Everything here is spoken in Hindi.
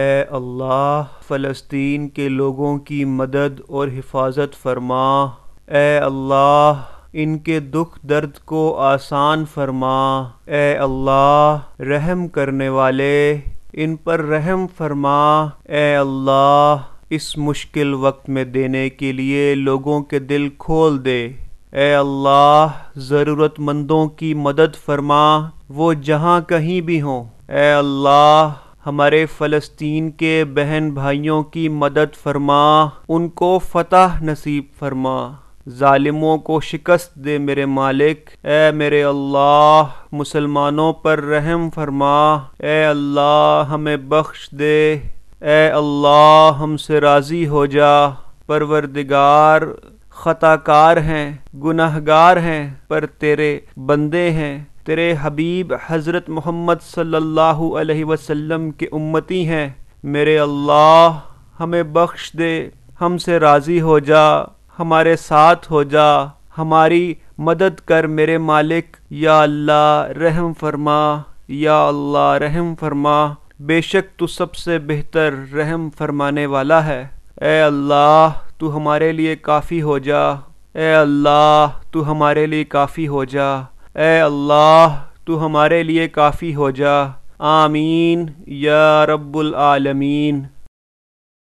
ए अल्लाह फ़लस्तीन के लोगों की मदद और हिफाजत फरमा ए अल्लाह इनके दुख दर्द को आसान फरमा ए अल्लाह रहम करने वाले इन पर रहम फरमा ए अल्लाह इस मुश्किल वक्त में देने के लिए लोगों के दिल खोल दे ए अल्लाह ज़रूरतमंदों की मदद फरमा वो जहाँ कहीं भी हों ए अल्लाह हमारे फ़लस्तीन के बहन भाइयों की मदद फरमा उनको फतह नसीब फरमा ालिमों को शिकस्त दे मेरे मालिक ए मेरे अल्लाह मुसलमानों पर रहम फरमा ए अल्लाह हमें बख्श दे ए अल्लाह हमसे राज़ी हो जा परवरदिगार ख़ताकार हैं गुनाहगार हैं पर तेरे बंदे हैं तेरे हबीब हज़रत मोहम्मद सल्लल्लाहु अलैहि वसल्लम के उम्मती हैं मेरे अल्लाह हमें बख्श दे हमसे राज़ी हो जा हमारे साथ हो जा हमारी मदद कर मेरे मालिक या अल्लाह रहम फरमा या अल्लाह रहम फरमा बेशक तू सबसे बेहतर रहम फरमाने वाला है ए अल्लाह तू हमारे लिए काफ़ी हो जा ए अल्लाह तू हमारे लिए काफ़ी हो जा ए अल्लाह तू हमारे लिए काफ़ी हो जा आमीन या रब्बुल आलमीन